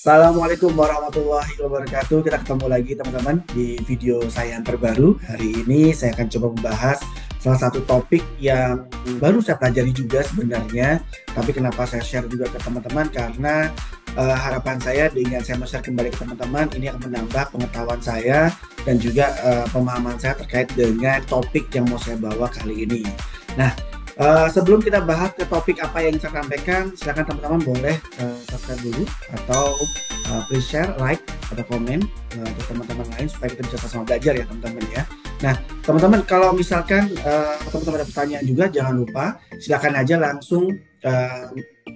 Assalamualaikum warahmatullahi wabarakatuh. Kita ketemu lagi teman-teman di video saya yang terbaru. Hari ini saya akan coba membahas salah satu topik yang baru saya pelajari juga sebenarnya. Tapi kenapa saya share juga ke teman-teman karena uh, harapan saya dengan saya share kembali ke teman-teman ini akan menambah pengetahuan saya dan juga uh, pemahaman saya terkait dengan topik yang mau saya bawa kali ini. Nah, Uh, sebelum kita bahas ke topik apa yang saya sampaikan, silakan teman-teman boleh uh, subscribe dulu atau uh, please share, like atau komen uh, untuk teman-teman lain supaya kita bisa sama-sama belajar ya teman-teman ya. Nah, teman-teman kalau misalkan uh, teman-teman ada pertanyaan juga jangan lupa silakan aja langsung uh,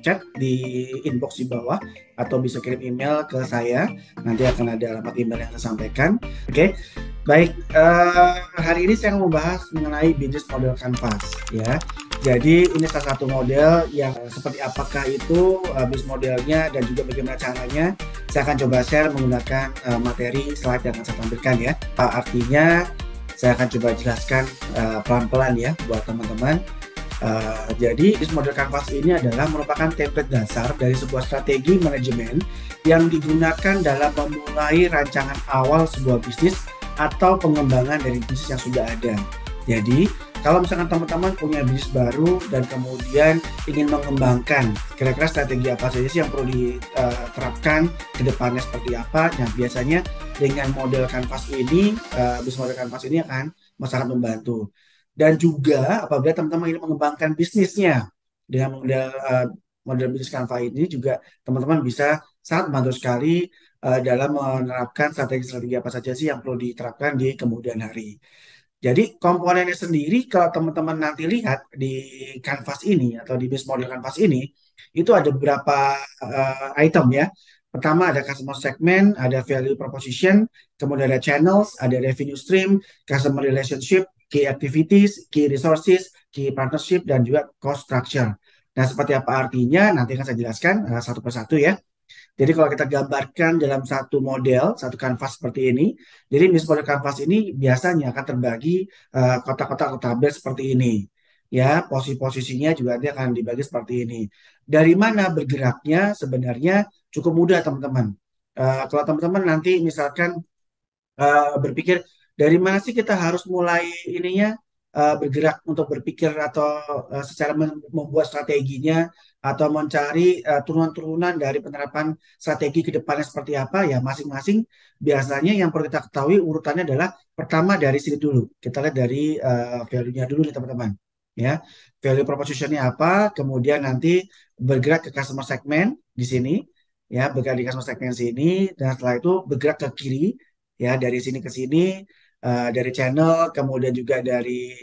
chat di inbox di bawah atau bisa kirim email ke saya. Nanti akan ada alamat email yang saya sampaikan. Oke. Okay? Baik, uh, hari ini saya akan membahas mengenai bisnis model kanvas ya. Jadi ini salah satu model yang eh, seperti apakah itu eh, habis modelnya dan juga bagaimana caranya. Saya akan coba share menggunakan eh, materi slide yang akan saya tampilkan ya. Ah, artinya saya akan coba jelaskan pelan-pelan ya buat teman-teman. jadi bis model kanvas ini adalah merupakan template dasar dari sebuah strategi manajemen yang digunakan dalam memulai rancangan awal sebuah bisnis atau pengembangan dari bisnis yang sudah ada. Jadi kalau misalkan teman-teman punya bisnis baru dan kemudian ingin mengembangkan, kira-kira strategi apa saja sih yang perlu diterapkan ke depannya seperti apa? Nah, biasanya dengan model kanvas ini, eh, bisnis model kanvas ini akan sangat membantu. Dan juga apabila teman-teman ingin mengembangkan bisnisnya dengan model eh, model bisnis kanvas ini juga teman-teman bisa sangat membantu sekali eh, dalam menerapkan strategi-strategi apa saja sih yang perlu diterapkan di kemudian hari. Jadi komponennya sendiri kalau teman-teman nanti lihat di kanvas ini atau di base model kanvas ini itu ada beberapa uh, eh, item ya. Pertama ada customer segment, ada value proposition, kemudian ada channels, ada revenue stream, customer relationship, key activities, key resources, key partnership dan juga cost structure. Nah, seperti apa artinya nanti akan saya jelaskan uh, satu persatu ya. Jadi kalau kita gambarkan dalam satu model, satu kanvas seperti ini, jadi misalnya Model ini biasanya akan terbagi kotak eh, kotak-kotak tabel seperti ini. Ya, posisi-posisinya juga nanti akan dibagi seperti ini. Dari mana bergeraknya sebenarnya cukup mudah teman-teman. Uh, kalau teman-teman nanti misalkan uh, berpikir dari mana sih kita harus mulai ininya Eh, bergerak untuk berpikir atau uh, secara membuat strateginya atau mencari uh, turunan-turunan dari penerapan strategi ke depannya seperti apa ya masing-masing biasanya yang perlu kita ketahui urutannya adalah pertama dari sini dulu kita lihat dari uh, value-nya dulu nih teman-teman ya value propositionnya apa kemudian nanti bergerak ke customer segment di sini ya bergerak di customer segment sini dan setelah itu bergerak ke kiri ya dari sini ke sini Eh, dari channel, kemudian juga dari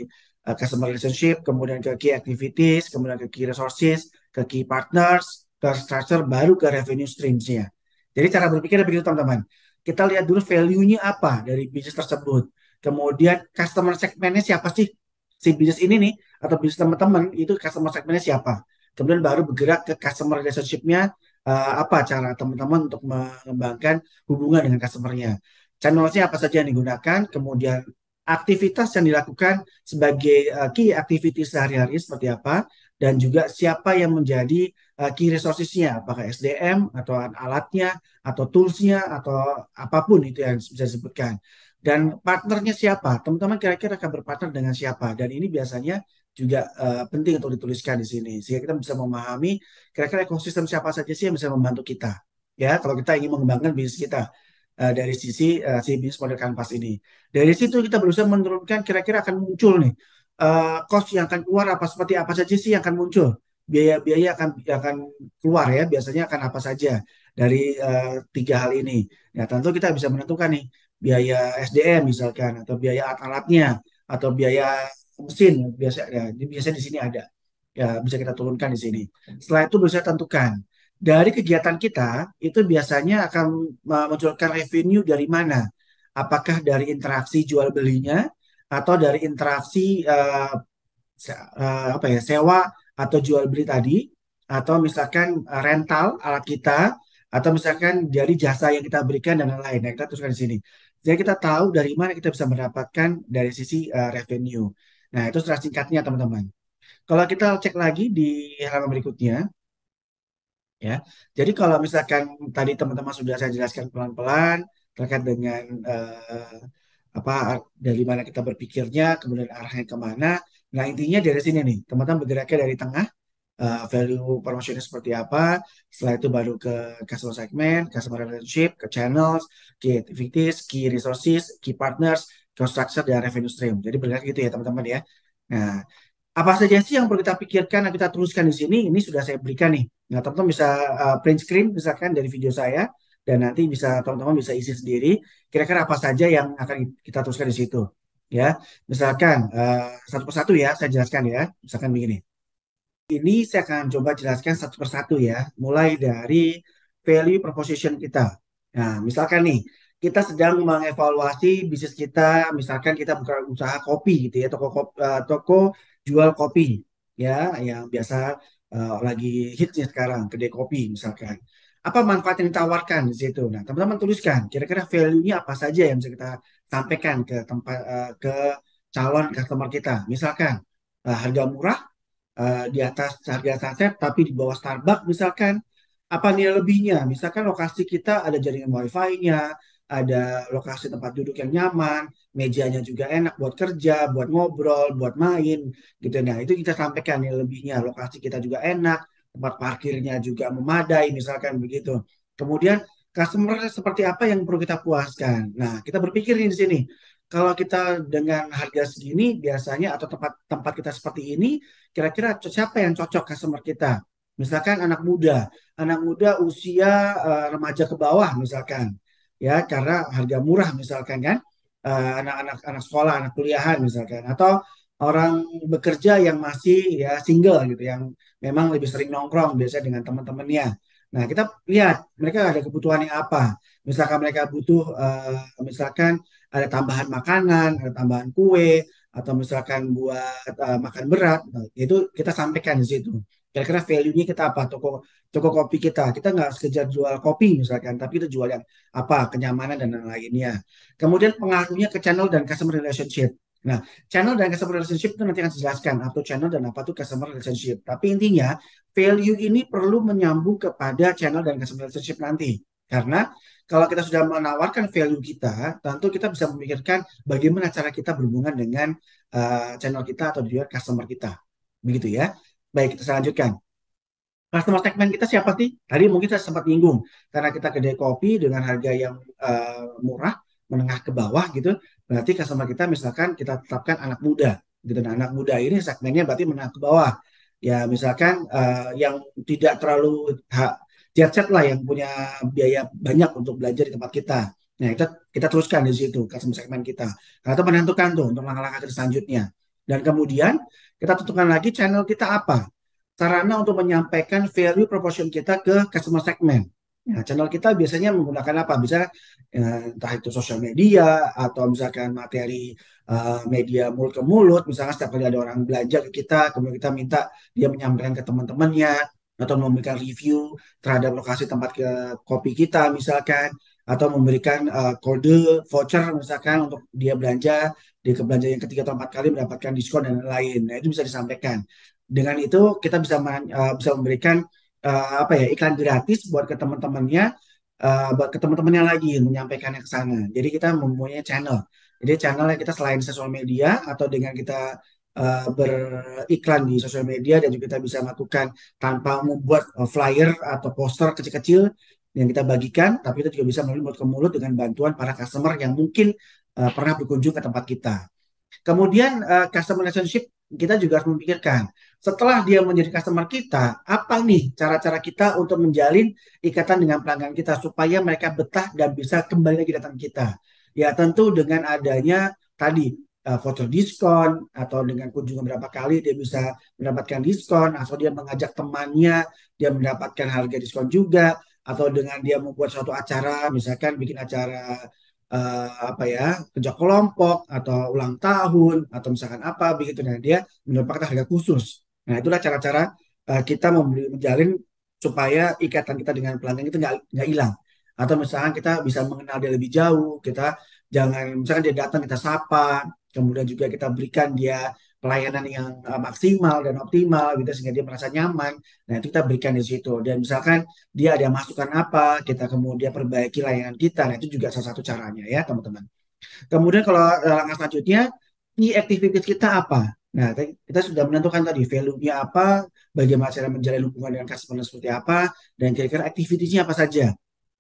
uh, customer relationship, kemudian ke key activities, kemudian ke key resources, ke key partners, ke structure, baru ke revenue streams-nya. Jadi cara berpikirnya begitu teman-teman. Kita lihat dulu value-nya apa dari bisnis tersebut. Kemudian customer segmentnya siapa sih? Si bisnis ini nih, atau bisnis teman-teman, itu customer segmentnya siapa? Kemudian baru bergerak ke customer relationship-nya, uh, apa cara teman-teman untuk mengembangkan hubungan dengan customer-nya channelnya apa saja yang digunakan, kemudian aktivitas yang dilakukan sebagai uh, key activity sehari-hari seperti apa, dan juga siapa yang menjadi uh, key resourcesnya, apakah SDM atau alatnya atau toolsnya atau apapun itu yang bisa disebutkan. Dan partnernya siapa? Teman-teman kira-kira akan berpartner dengan siapa? Dan ini biasanya juga uh, penting untuk dituliskan di sini sehingga kita bisa memahami kira-kira ekosistem siapa saja sih yang bisa membantu kita ya kalau kita ingin mengembangkan bisnis kita Eh, dari sisi uh, si bisnis model kanvas ini. Dari situ kita berusaha menurunkan kira-kira akan muncul nih uh, cost yang akan keluar apa seperti apa saja sih yang akan muncul biaya-biaya akan akan keluar ya biasanya akan apa saja dari uh, tiga hal ini. Ya tentu kita bisa menentukan nih biaya SDM misalkan atau biaya alat-alatnya atau biaya mesin biasa ya biasanya di sini ada ya bisa kita turunkan di sini. Setelah itu bisa tentukan dari kegiatan kita itu biasanya akan memunculkan revenue dari mana? Apakah dari interaksi jual belinya atau dari interaksi uh, uh, apa ya sewa atau jual beli tadi atau misalkan eh, rental alat kita atau misalkan dari jasa yang kita berikan dan lain-lain. Nah, kita teruskan di sini. Jadi kita tahu dari mana kita bisa mendapatkan dari sisi uh, revenue. Nah, itu secara singkatnya teman-teman. Kalau kita cek lagi di halaman berikutnya, ya. Jadi kalau misalkan tadi teman-teman sudah saya jelaskan pelan-pelan terkait dengan eh, apa dari mana kita berpikirnya, kemudian arahnya kemana. Nah intinya dari sini nih, teman-teman bergeraknya dari tengah, uh, value promotionnya seperti apa, setelah itu baru ke customer segment, customer relationship, ke channels, ke activities, key resources, key partners, ke structure, dan revenue stream. Jadi bergerak gitu ya teman-teman ya. Nah, apa saja sih yang perlu kita pikirkan dan kita teruskan di sini, ini sudah saya berikan nih Nah, teman-teman bisa uh, print screen misalkan dari video saya dan nanti bisa teman-teman bisa isi sendiri kira-kira apa saja yang akan kita tuliskan di situ. Ya, misalkan uh, satu persatu ya saya jelaskan ya. Misalkan begini. Ini saya akan coba jelaskan satu persatu ya, mulai dari value proposition kita. Nah, misalkan nih kita sedang mengevaluasi bisnis kita, misalkan kita buka usaha kopi gitu ya, toko uh, toko jual kopi ya yang biasa uh, lagi hitsnya sekarang, kedai kopi misalkan. Apa manfaat yang ditawarkan di situ? Nah, teman-teman tuliskan kira-kira value-nya apa saja yang bisa kita sampaikan ke tempat uh, ke calon customer kita. Misalkan uh, harga murah uh, di atas harga sunset tapi di bawah Starbucks misalkan apa nilai lebihnya? Misalkan lokasi kita ada jaringan wifi-nya, ada lokasi tempat duduk yang nyaman, mejanya juga enak buat kerja, buat ngobrol, buat main gitu. Nah itu kita sampaikan yang lebihnya, lokasi kita juga enak, tempat parkirnya juga memadai misalkan begitu. Kemudian customer seperti apa yang perlu kita puaskan. Nah kita berpikir di sini, kalau kita dengan harga segini biasanya atau tempat tempat kita seperti ini, kira-kira siapa yang cocok customer kita? Misalkan anak muda, anak muda usia uh, remaja ke bawah misalkan ya karena harga murah misalkan kan Eh, anak-anak uh, anak sekolah, anak kuliahan misalkan, atau orang bekerja yang masih ya single gitu, yang memang lebih sering nongkrong biasanya dengan teman-temannya. Nah kita lihat mereka ada kebutuhannya apa. Misalkan mereka butuh, uh, misalkan ada tambahan makanan, ada tambahan kue, atau misalkan buat uh, makan berat, nah, itu kita sampaikan di situ kira-kira value-nya kita apa toko toko kopi kita kita nggak sekejar jual kopi misalkan tapi kita jual yang apa kenyamanan dan lainnya kemudian pengaruhnya ke channel dan customer relationship nah channel dan customer relationship itu nanti akan dijelaskan apa tuh channel dan apa tuh customer relationship tapi intinya value ini perlu menyambung kepada channel dan customer relationship nanti karena kalau kita sudah menawarkan value kita tentu kita bisa memikirkan bagaimana cara kita berhubungan dengan uh, channel kita atau juga customer kita begitu ya Baik, kita lanjutkan. Customer segmen kita siapa sih? Tadi mungkin saya sempat nyinggung karena kita kedai kopi dengan harga yang uh, murah, menengah ke bawah gitu. Berarti customer kita misalkan kita tetapkan anak muda gitu. Nah, anak muda ini segmennya berarti menengah ke bawah. Ya, misalkan uh, yang tidak terlalu ha, jet lah yang punya biaya banyak untuk belajar di tempat kita. Nah, kita kita teruskan di situ customer segmen kita. Karena itu menentukan tuh untuk langkah-langkah selanjutnya. Dan kemudian kita tentukan lagi channel kita apa. Sarana untuk menyampaikan value proposition kita ke customer segment. Ya. Nah, channel kita biasanya menggunakan apa? Bisa ya, entah itu sosial media atau misalkan materi uh, media mulut ke mulut. Misalnya setiap kali ada orang belajar ke kita, kemudian kita minta dia menyampaikan ke teman-temannya atau memberikan review terhadap lokasi tempat ke kopi kita misalkan atau memberikan uh, kode voucher misalkan untuk dia belanja di kebelanja yang ketiga atau empat kali mendapatkan diskon dan lain-lain. Nah, itu bisa disampaikan. Dengan itu kita bisa uh, bisa memberikan uh, apa ya iklan gratis buat ke teman-temannya uh, buat ke teman-temannya lagi menyampaikannya ke sana. Jadi kita mempunyai channel. Jadi channelnya kita selain sosial media atau dengan kita uh, beriklan di sosial media dan juga kita bisa melakukan tanpa membuat flyer atau poster kecil-kecil yang kita bagikan, tapi kita juga bisa melalui mulut ke mulut dengan bantuan para customer yang mungkin uh, pernah berkunjung ke tempat kita. Kemudian uh, customer relationship kita juga harus memikirkan setelah dia menjadi customer kita, apa nih cara-cara kita untuk menjalin ikatan dengan pelanggan kita supaya mereka betah dan bisa kembali lagi datang kita. Ya tentu dengan adanya tadi uh, voucher diskon atau dengan kunjungan berapa kali dia bisa mendapatkan diskon atau dia mengajak temannya dia mendapatkan harga diskon juga atau dengan dia membuat suatu acara misalkan bikin acara uh, apa ya kerja kelompok atau ulang tahun atau misalkan apa begitu nah dia mendapatkan harga khusus nah itulah cara-cara uh, kita menjalin supaya ikatan kita dengan pelanggan itu nggak hilang atau misalkan kita bisa mengenal dia lebih jauh kita jangan misalkan dia datang kita sapa kemudian juga kita berikan dia pelayanan yang uh, maksimal dan optimal gitu sehingga dia merasa nyaman. Nah, itu kita berikan di situ. Dan misalkan dia ada masukan apa, kita kemudian perbaiki layanan kita. Nah, itu juga salah satu caranya ya, teman-teman. Kemudian kalau eh, langkah selanjutnya, ini aktivitas kita apa? Nah, kita sudah menentukan tadi value-nya apa, bagaimana cara menjalin hubungan dengan customer seperti apa, dan kira-kira aktivitasnya apa saja.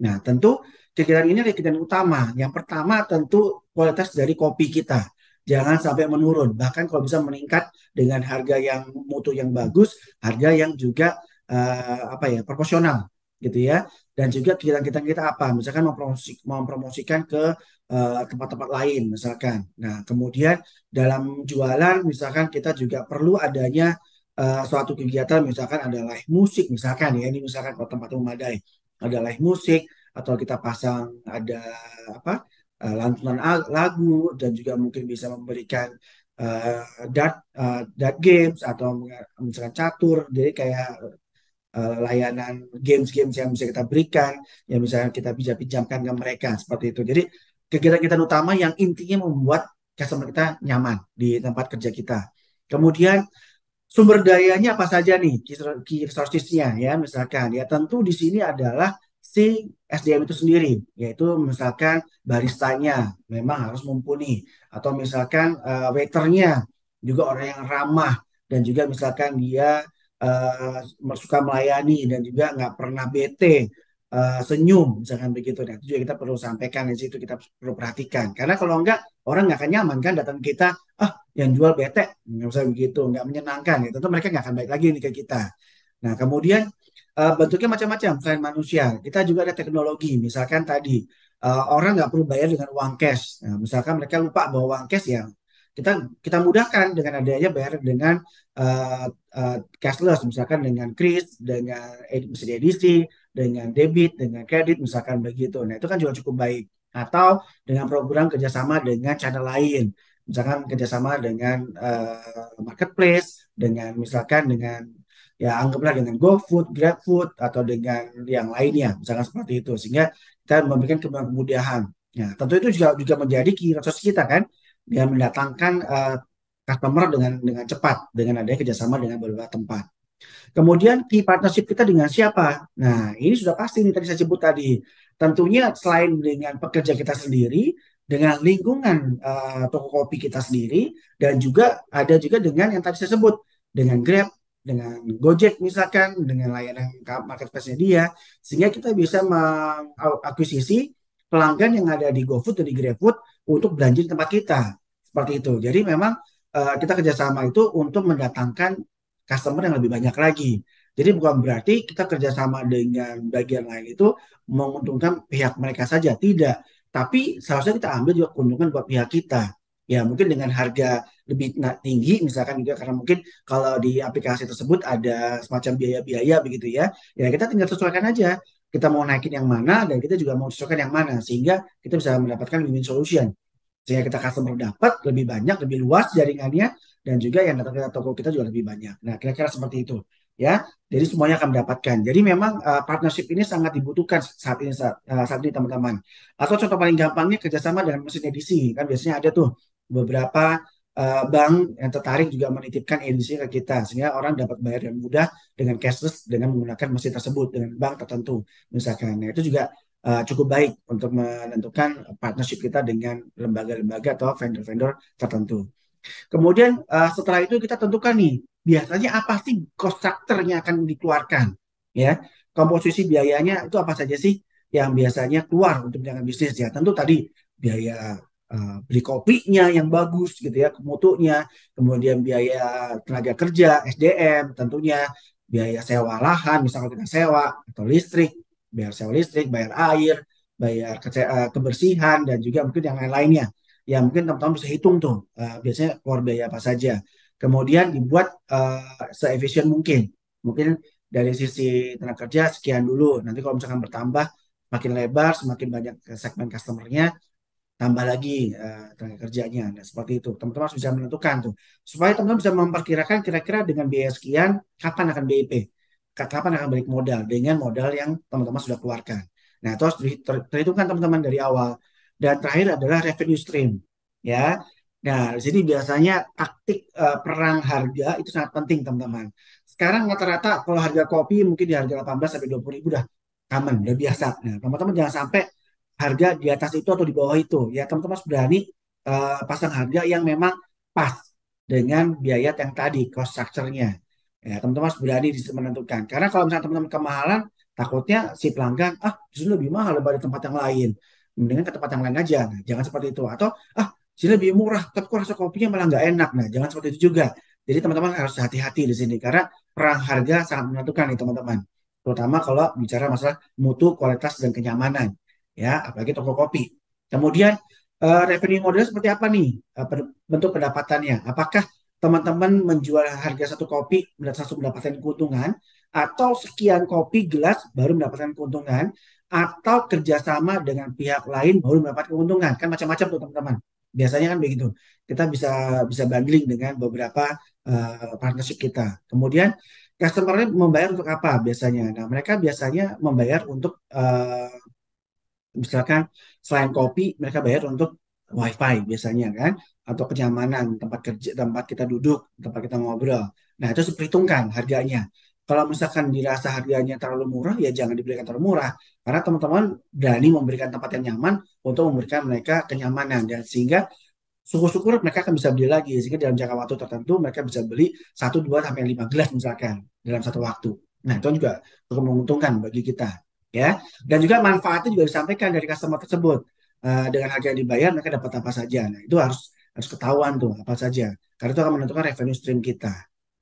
Nah, tentu kegiatan ini adalah kegiatan utama. Yang pertama tentu kualitas dari kopi kita jangan sampai menurun bahkan kalau bisa meningkat dengan harga yang mutu yang bagus harga yang juga uh, apa ya proporsional gitu ya dan juga kegiatan kita kita apa misalkan mempromosik, mempromosikan ke eh, tempat-tempat uh, lain misalkan nah kemudian dalam jualan misalkan kita juga perlu adanya uh, suatu kegiatan misalkan ada live musik misalkan ya ini misalkan kalau tempat memadai ada live musik atau kita pasang ada apa lantunan lagu dan juga mungkin bisa memberikan uh, dart uh, dart games atau misalkan catur jadi kayak layanan games-games yang bisa kita berikan yang misalnya kita bisa pinjamkan ke mereka seperti itu jadi kegiatan-kegiatan utama yang intinya membuat customer kita nyaman di tempat kerja kita kemudian sumber dayanya apa saja nih key resourcesnya ya misalkan ya tentu di sini adalah si SDM itu sendiri, yaitu misalkan baristanya memang harus mumpuni, atau misalkan uh, waiternya juga orang yang ramah dan juga misalkan dia uh, suka melayani dan juga nggak pernah bete, uh, senyum misalkan begitu. dan nah, itu juga kita perlu sampaikan di situ kita perlu perhatikan karena kalau enggak orang nggak akan nyaman kan datang ke kita ah yang jual bete nggak usah begitu nggak menyenangkan ya tentu mereka nggak akan baik lagi nih ke kita. Nah kemudian uh, bentuknya macam-macam selain manusia. Kita juga ada teknologi, misalkan tadi uh, orang nggak perlu bayar dengan uang cash. Nah, misalkan mereka lupa bahwa uang cash yang kita kita mudahkan dengan adanya bayar dengan uh, uh, cashless, misalkan dengan kris, dengan bisa edisi, dengan debit, dengan kredit, misalkan begitu. Nah itu kan juga cukup baik. Atau dengan program kerjasama dengan channel lain misalkan kerjasama dengan uh, marketplace, dengan misalkan dengan ya anggaplah dengan GoFood, GrabFood atau dengan yang lainnya misalkan seperti itu sehingga kita memberikan kemudahan. ya tentu itu juga juga menjadi kira kita kan dengan mendatangkan uh, customer dengan dengan cepat dengan adanya kerjasama dengan beberapa tempat. Kemudian key partnership kita dengan siapa? Nah, ini sudah pasti ini tadi saya sebut tadi. Tentunya selain dengan pekerja kita sendiri, dengan lingkungan uh, toko kopi kita sendiri, dan juga ada juga dengan yang tadi saya sebut dengan Grab, dengan Gojek misalkan dengan layanan marketplace-nya dia sehingga kita bisa mengakuisisi pelanggan yang ada di GoFood dan di GrabFood untuk belanja di tempat kita seperti itu. Jadi memang uh, kita kerjasama itu untuk mendatangkan customer yang lebih banyak lagi. Jadi bukan berarti kita kerjasama dengan bagian lain itu menguntungkan pihak mereka saja tidak, tapi seharusnya kita ambil juga keuntungan buat pihak kita. Ya mungkin dengan harga lebih nah, tinggi misalkan juga gitu ya. karena mungkin kalau di aplikasi tersebut ada semacam biaya-biaya begitu ya ya kita tinggal sesuaikan aja kita mau naikin yang mana dan kita juga mau sesuaikan yang mana sehingga kita bisa mendapatkan win-win solution sehingga kita customer dapat lebih banyak lebih luas jaringannya dan juga yang datang ke toko kita juga lebih banyak nah kira-kira seperti itu ya jadi semuanya akan mendapatkan jadi memang uh, partnership ini sangat dibutuhkan saat ini saat, uh, saat ini teman-teman atau contoh paling gampangnya kerjasama dengan mesin edisi kan biasanya ada tuh beberapa uh, bank yang tertarik juga menitipkan edisi ke kita sehingga orang dapat bayar yang mudah dengan cashless dengan menggunakan mesin tersebut dengan bank tertentu misalkan nah itu juga uh, cukup baik untuk menentukan partnership kita dengan lembaga-lembaga atau vendor-vendor tertentu kemudian uh, setelah itu kita tentukan nih biasanya apa sih cost yang akan dikeluarkan ya komposisi biayanya itu apa saja sih yang biasanya keluar untuk menjalankan bisnis ya tentu tadi biaya Eh, beli kopinya yang bagus gitu ya, kemutunya, kemudian biaya tenaga kerja, SDM tentunya, biaya sewa lahan, misalnya kita sewa atau listrik, bayar sewa listrik, bayar air, bayar ke eh, kebersihan dan juga mungkin yang lain-lainnya. Ya mungkin teman-teman bisa hitung tuh uh, biasanya keluar biaya apa saja. Kemudian dibuat uh, seefisien mungkin. Mungkin dari sisi tenaga kerja sekian dulu. Nanti kalau misalkan bertambah makin lebar, semakin banyak segmen customernya, tambah lagi uh, tenaga kerjanya. Nah, seperti itu. Teman-teman harus bisa menentukan tuh. Supaya teman-teman bisa memperkirakan kira-kira dengan biaya sekian kapan akan BIP, kapan akan balik modal dengan modal yang teman-teman sudah keluarkan. Nah, terus harus terhitungkan teman-teman dari awal. Dan terakhir adalah revenue stream, ya. Nah, di sini biasanya taktik uh, perang harga itu sangat penting, teman-teman. Sekarang rata-rata kalau harga kopi mungkin di harga 18 sampai 20 ribu dah aman, udah biasa. Nah, teman-teman jangan sampai harga di atas itu atau di bawah itu. Ya teman-teman harus berani uh, pasang harga yang memang pas dengan biaya yang tadi cost structure-nya. Ya, teman-teman harus berani menentukan. Karena kalau misalnya teman-teman kemahalan, takutnya si pelanggan, ah justru lebih mahal daripada tempat yang lain. Mendingan ke tempat yang lain aja. Nah, jangan seperti itu. Atau, ah sih lebih murah, tapi kok rasa kopinya malah nggak enak. Nah, jangan seperti itu juga. Jadi teman-teman harus hati-hati di sini. Karena perang harga sangat menentukan nih teman-teman. Terutama kalau bicara masalah mutu, kualitas, dan kenyamanan ya apalagi toko kopi. Kemudian uh, revenue model seperti apa nih uh, bentuk pendapatannya? Apakah teman-teman menjual harga satu kopi langsung mendapatkan keuntungan atau sekian kopi gelas baru mendapatkan keuntungan atau kerjasama dengan pihak lain baru mendapat keuntungan kan macam-macam tuh teman-teman biasanya kan begitu kita bisa bisa bundling dengan beberapa uh, partnership kita kemudian customernya membayar untuk apa biasanya nah mereka biasanya membayar untuk uh, misalkan selain kopi mereka bayar untuk wifi biasanya kan atau kenyamanan tempat kerja tempat kita duduk tempat kita ngobrol nah itu diperhitungkan harganya kalau misalkan dirasa harganya terlalu murah ya jangan diberikan terlalu murah karena teman-teman berani memberikan tempat yang nyaman untuk memberikan mereka kenyamanan dan sehingga syukur-syukur mereka akan bisa beli lagi sehingga dalam jangka waktu tertentu mereka bisa beli satu dua sampai lima gelas misalkan dalam satu waktu nah itu juga cukup menguntungkan bagi kita ya dan juga manfaatnya juga disampaikan dari customer tersebut uh, dengan harga yang dibayar mereka dapat apa saja nah itu harus harus ketahuan tuh apa saja karena itu akan menentukan revenue stream kita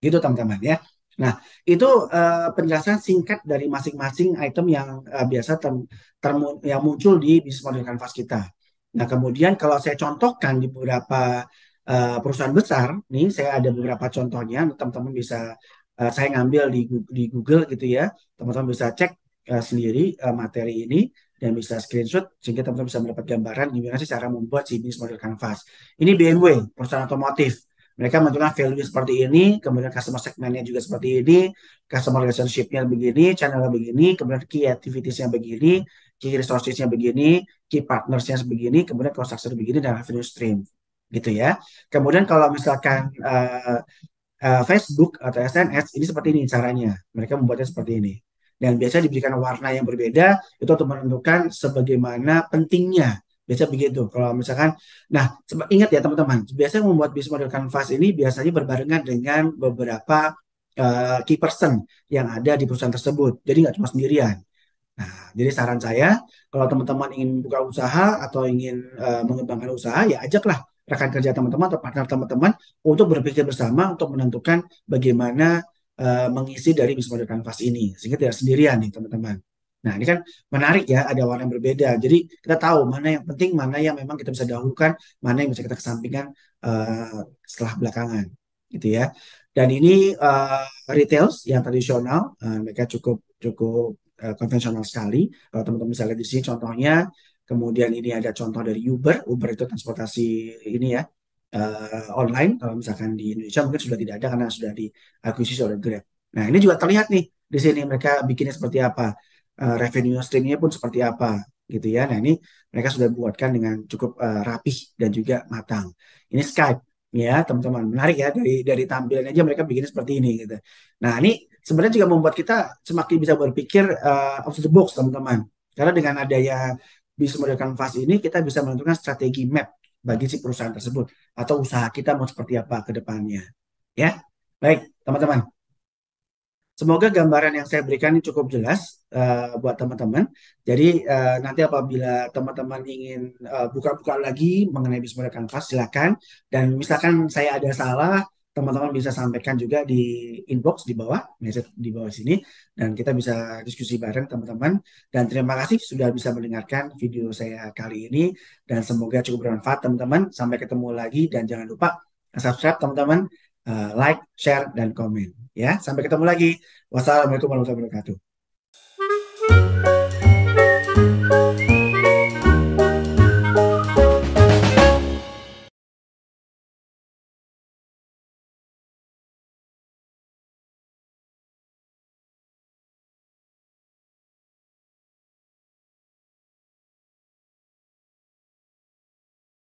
gitu teman-teman ya nah itu uh, penjelasan singkat dari masing-masing item yang uh, biasa term, term yang muncul di bisnis model kanvas kita nah kemudian kalau saya contohkan di beberapa Uh, perusahaan besar nih saya ada beberapa contohnya teman-teman bisa uh, saya ngambil di di Google gitu ya teman-teman bisa cek uh, sendiri uh, materi ini dan bisa screenshot sehingga teman-teman bisa mendapat gambaran gimana sih cara membuat si bisnis model canvas. Ini BMW, perusahaan otomotif. Mereka menentukan value seperti ini, kemudian customer segmentnya juga seperti ini, customer relationship-nya begini, channel begini, kemudian key activities-nya begini, key resources-nya begini, key partners-nya begini, kemudian construction begini, dan revenue stream. Gitu ya. Kemudian kalau misalkan uh, uh, Facebook atau SNS, ini seperti ini caranya. Mereka membuatnya seperti ini dan biasanya diberikan warna yang berbeda itu untuk menentukan sebagaimana pentingnya biasa begitu kalau misalkan nah ingat ya teman-teman biasanya membuat bisnis model canvas ini biasanya berbarengan dengan beberapa uh, key person yang ada di perusahaan tersebut jadi nggak cuma sendirian nah jadi saran saya kalau teman-teman ingin buka usaha atau ingin uh, mengembangkan usaha ya ajaklah rekan kerja teman-teman atau partner teman-teman untuk berpikir bersama untuk menentukan bagaimana Eh, mengisi dari misalnya kanvas ini sehingga tidak sendirian nih teman-teman. Nah ini kan menarik ya ada warna yang berbeda. Jadi kita tahu mana yang penting, mana yang memang kita bisa dahulukan, mana yang bisa kita kesampingkan uh, setelah belakangan, gitu ya. Dan ini uh, retails yang tradisional, uh, mereka cukup cukup uh, konvensional sekali. Kalau teman-teman bisa lihat di sini contohnya, kemudian ini ada contoh dari Uber. Uber itu transportasi ini ya, uh, online kalau misalkan di Indonesia mungkin sudah tidak ada karena sudah diakuisisi oleh Grab. Nah ini juga terlihat nih di sini mereka bikinnya seperti apa, uh, revenue streamnya pun seperti apa gitu ya. Nah ini mereka sudah buatkan dengan cukup uh, rapih dan juga matang. Ini Skype ya teman-teman menarik ya dari dari tampilan aja mereka bikinnya seperti ini gitu. Nah ini sebenarnya juga membuat kita semakin bisa berpikir uh, out of the box teman-teman. Karena dengan adanya bisa model canvas ini kita bisa menentukan strategi map bagi si perusahaan tersebut atau usaha kita mau seperti apa ke depannya. Ya, baik teman-teman. Semoga gambaran yang saya berikan ini cukup jelas uh, buat teman-teman. Jadi uh, nanti apabila teman-teman ingin eh, buka-buka uh, lagi mengenai bisnis mereka, silakan. Dan misalkan saya ada salah teman-teman bisa sampaikan juga di inbox di bawah message di bawah sini dan kita bisa diskusi bareng teman-teman dan terima kasih sudah bisa mendengarkan video saya kali ini dan semoga cukup bermanfaat teman-teman sampai ketemu lagi dan jangan lupa subscribe teman-teman eh, like share dan komen ya sampai ketemu lagi wassalamualaikum warahmatullahi wabarakatuh